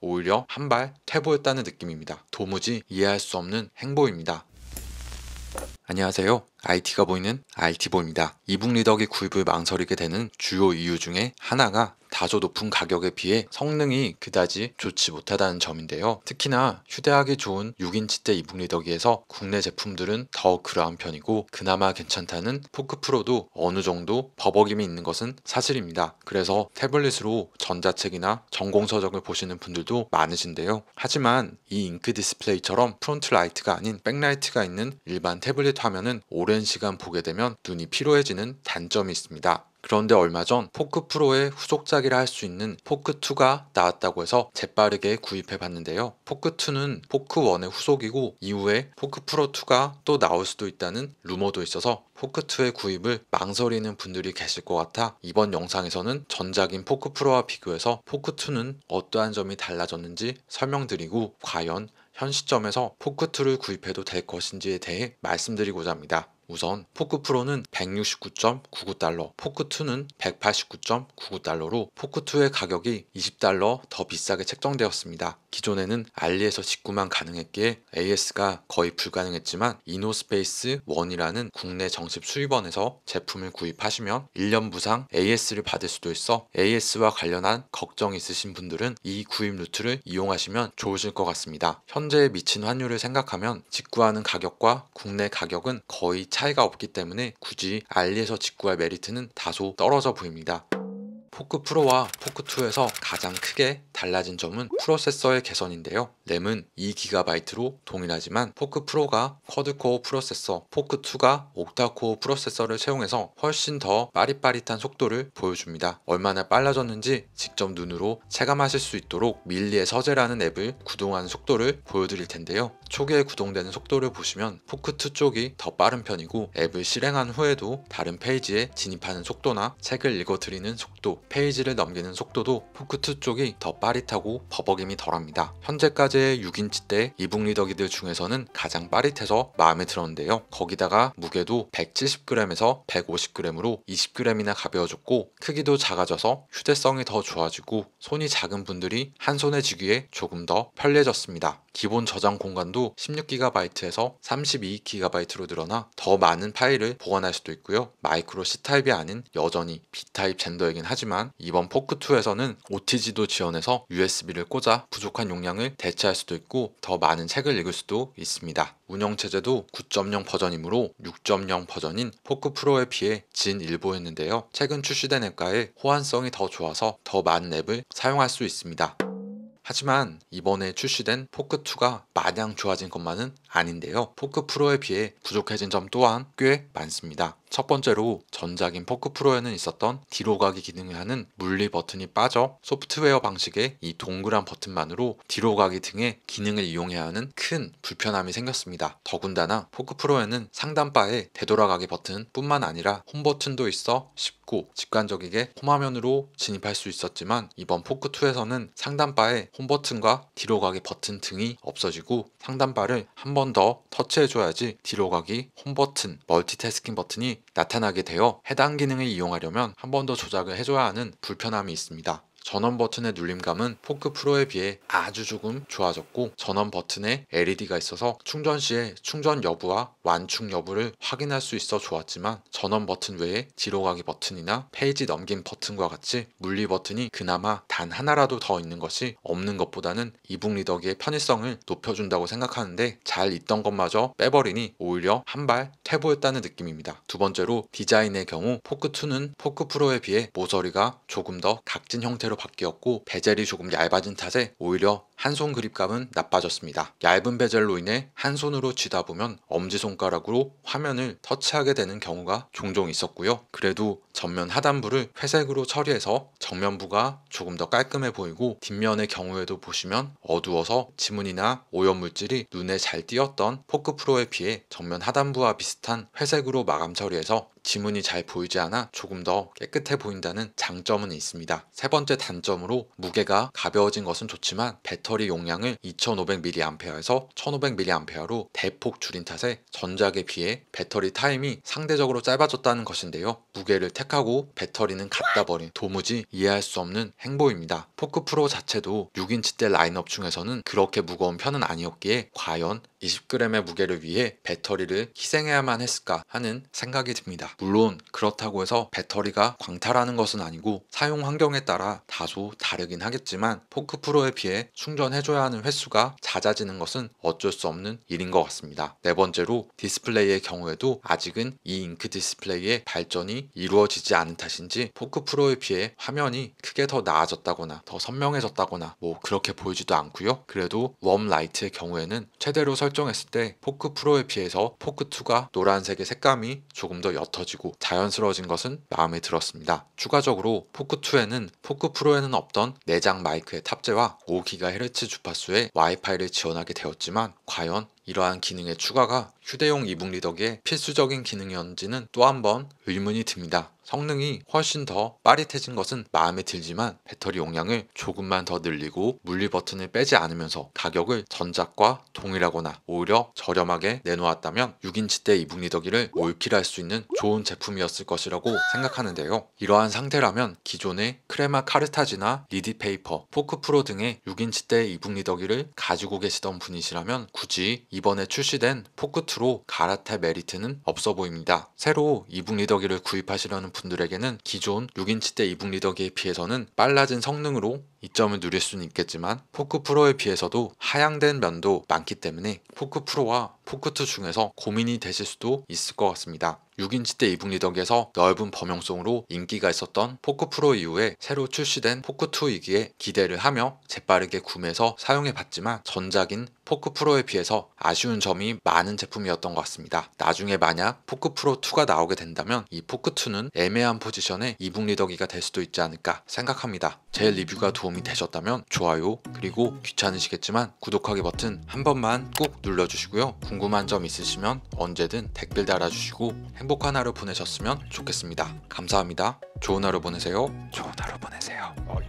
오히려 한 발 태보였다는 느낌입니다. 도무지 이해할 수 없는 행보입니다. 안녕하세요. IT가 보이는 IT보입니다. 이북 리더기 구입을 망설이게 되는 주요 이유 중에 하나가 다소 높은 가격에 비해 성능이 그다지 좋지 못하다는 점인데요. 특히나 휴대하기 좋은 6인치대 이북 리더기에서 국내 제품들은 더 그러한 편이고 그나마 괜찮다는 포크 프로도 어느 정도 버벅임이 있는 것은 사실입니다. 그래서 태블릿으로 전자책이나 전공서적을 보시는 분들도 많으신데요. 하지만 이 잉크 디스플레이처럼 프론트 라이트가 아닌 백라이트가 있는 일반 태블릿 화면은 오랜 시간 보게 되면 눈이 피로해지는 단점이 있습니다. 그런데 얼마 전 포크 프로의 후속작이라 할 수 있는 포크 2가 나왔다고 해서 재빠르게 구입해 봤는데요. 포크 2는 포크 1의 후속이고 이후에 포크 프로 2가 또 나올 수도 있다는 루머도 있어서 포크 2의 구입을 망설이는 분들이 계실 것 같아 이번 영상에서는 전작인 포크 프로와 비교해서 포크 2는 어떠한 점이 달라졌는지 설명드리고 과연 현 시점에서 포크2를 구입해도 될 것인지에 대해 말씀드리고자 합니다. 우선 포크 프로는 169.99달러, 포크 2는 189.99달러로 포크 2의 가격이 20달러 더 비싸게 책정되었습니다. 기존에는 알리에서 직구만 가능했기에 AS가 거의 불가능했지만 이노스페이스 1이라는 국내 정식 수입원에서 제품을 구입하시면 1년 무상 AS를 받을 수도 있어 AS와 관련한 걱정 있으신 분들은 이 구입 루트를 이용하시면 좋으실 것 같습니다. 현재의 미친 환율을 생각하면 직구하는 가격과 국내 가격은 거의 차이가 없기 때문에 굳이 알리에서 직구할 메리트는 다소 떨어져 보입니다. 포크 프로와 포크2에서 가장 크게 달라진 점은 프로세서의 개선인데요. 램은 2GB로 동일하지만 포크 프로가 쿼드코어 프로세서, 포크 2가 옥타코어 프로세서를 채용해서 훨씬 더 빠릿빠릿한 속도를 보여줍니다. 얼마나 빨라졌는지 직접 눈으로 체감하실 수 있도록 밀리의 서재라는 앱을 구동하는 속도를 보여드릴 텐데요. 초기에 구동되는 속도를 보시면 포크2 쪽이 더 빠른 편이고 앱을 실행한 후에도 다른 페이지에 진입하는 속도나 책을 읽어드리는 속도, 페이지를 넘기는 속도도 포크2 쪽이 더 빠릿하고 버벅임이 덜합니다. 현재까지 3인대 6인치대 이북 리더기들 중에서는 가장 빠릿해서 마음에 들었는데요. 거기다가 무게도 170g에서 150g으로 20g이나 가벼워졌고 크기도 작아져서 휴대성이 더 좋아지고 손이 작은 분들이 한 손에 쥐기에 조금 더 편리해졌습니다. 기본 저장 공간도 16GB에서 32GB로 늘어나 더 많은 파일을 보관할 수도 있고요. 마이크로 C타입이 아닌 여전히 B타입 젠더이긴 하지만 이번 포크2에서는 OTG도 지원해서 USB를 꽂아 부족한 용량을 대체할 수도 있고 더 많은 책을 읽을 수도 있습니다. 운영체제도 9.0 버전이므로 6.0 버전인 포크 프로에 비해 진 일보였는데요. 최근 출시된 앱과의 호환성이 더 좋아서 더 많은 앱을 사용할 수 있습니다. 하지만 이번에 출시된 포크2가 마냥 좋아진 것만은 아닌데요. 포크 프로에 비해 부족해진 점 또한 꽤 많습니다. 첫 번째로 전작인 포크 프로에는 있었던 뒤로 가기 기능을 하는 물리 버튼이 빠져 소프트웨어 방식의 이 동그란 버튼만으로 뒤로 가기 등의 기능을 이용해야 하는 큰 불편함이 생겼습니다. 더군다나 포크 프로에는 상단바에 되돌아가기 버튼뿐만 아니라 홈 버튼도 있어 쉽고 직관적이게 홈화면으로 진입할 수 있었지만 이번 포크 2에서는 상단바에 홈 버튼과 뒤로 가기 버튼 등이 없어지고 상단바를 한번 번더 터치해줘야지 뒤로 가기, 홈 버튼, 멀티태스킹 버튼이 나타나게 되어 해당 기능을 이용하려면 한 번 더 조작을 해줘야 하는 불편함이 있습니다. 전원 버튼의 눌림감은 포크 프로에 비해 아주 조금 좋아졌고 전원 버튼에 LED가 있어서 충전 시에 충전 여부와 완충 여부를 확인할 수 있어 좋았지만 전원 버튼 외에 뒤로 가기 버튼이나 페이지 넘김 버튼과 같이 물리 버튼이 그나마 단 하나라도 더 있는 것이 없는 것보다는 이북 리더기의 편의성을 높여준다고 생각하는데 잘 있던 것마저 빼버리니 오히려 한발 퇴보했다는 느낌입니다. 두 번째로 디자인의 경우 포크2는 포크 프로에 비해 모서리가 조금 더 각진 형태로 바뀌었고 베젤이 조금 얇아진 탓에 오히려 한손 그립감은 나빠졌습니다. 얇은 베젤로 인해 한 손으로 치다 보면 엄지손가락으로 화면을 터치하게 되는 경우가 종종 있었고요. 그래도 전면 하단부를 회색으로 처리해서 정면부가 조금 더 깔끔해 보이고 뒷면의 경우에도 보시면 어두워서 지문이나 오염물질이 눈에 잘 띄었던 포크 프로에 비해 전면 하단부와 비슷한 회색으로 마감 처리해서 지문이 잘 보이지 않아 조금 더 깨끗해 보인다는 장점은 있습니다. 세 번째 단점으로 무게가 가벼워진 것은 좋지만 배터리 배터리 용량을 2500mAh에서 1500mAh로 대폭 줄인 탓에 전작에 비해 배터리 타임이 상대적으로 짧아졌다는 것인데요. 무게를 택하고 배터리는 갖다 버린 도무지 이해할 수 없는 행보입니다. 포크 프로 자체도 6인치대 라인업 중에서는 그렇게 무거운 편은 아니었기에 과연 20g의 무게를 위해 배터리를 희생해야만 했을까 하는 생각이 듭니다. 물론 그렇다고 해서 배터리가 광탈하는 것은 아니고 사용 환경에 따라 다소 다르긴 하겠지만 포크 프로에 비해 충 충전해줘야 하는 횟수가 잦아지는 것은 어쩔 수 없는 일인 것 같습니다. 네 번째로 디스플레이의 경우에도 아직은 이 잉크 디스플레이의 발전이 이루어지지 않은 탓인지 포크 프로에 비해 화면이 크게 더 나아졌다거나 더 선명해졌다거나 뭐 그렇게 보이지도 않고요. 그래도 웜 라이트의 경우에는 최대로 설정했을 때 포크 프로에 비해서 포크 2가 노란색의 색감이 조금 더 옅어지고 자연스러워진 것은 마음에 들었습니다. 추가적으로 포크 2에는 포크 프로에는 없던 내장 마이크의 탑재와 5기가 헬 MHz 주파수의 와이파이를 지원하게 되었지만 과연 이러한 기능의 추가가 휴대용 이북 리더기에 필수적인 기능이었는지는 또한번 의문이 듭니다. 성능이 훨씬 더 빠릿해진 것은 마음에 들지만 배터리 용량을 조금만 더 늘리고 물리 버튼을 빼지 않으면서 가격을 전작과 동일하거나 오히려 저렴하게 내놓았다면 6인치 대 이북 리더기를 올킬할 수 있는 좋은 제품이었을 것이라고 생각하는데요. 이러한 상태라면 기존의 크레마 카르타지나 리디페이퍼, 포크프로 등의 6인치 대 이북 리더기를 가지고 계시던 분이시라면 굳이 이번에 출시된 포크트로 가라테 메리트는 없어 보입니다. 새로 이북 리더기를 구입하시려는 분들에게는 기존 6인치대 이북 리더기에 비해서는 빨라진 성능으로 이점을 누릴 수는 있겠지만 포크 프로에 비해서도 하향된 면도 많기 때문에 포크 프로와 포크트 중에서 고민이 되실 수도 있을 것 같습니다. 6인치대 이북리더기에서 넓은 범용성으로 인기가 있었던 포크 프로 이후에 새로 출시된 포크2이기에 기대를 하며 재빠르게 구매해서 사용해봤지만 전작인 포크 프로에 비해서 아쉬운 점이 많은 제품이었던 것 같습니다. 나중에 만약 포크 프로 2가 나오게 된다면 이 포크 2는 애매한 포지션의 이북 리더기가 될 수도 있지 않을까 생각합니다. 제 리뷰가 도움이 되셨다면 좋아요 그리고 귀찮으시겠지만 구독하기 버튼 한 번만 꾹 눌러주시고요. 궁금한 점 있으시면 언제든 댓글 달아주시고 행복하세요. 행복한 하루 보내셨으면 좋겠습니다. 감사합니다. 좋은 하루 보내세요. 좋은 하루 보내세요.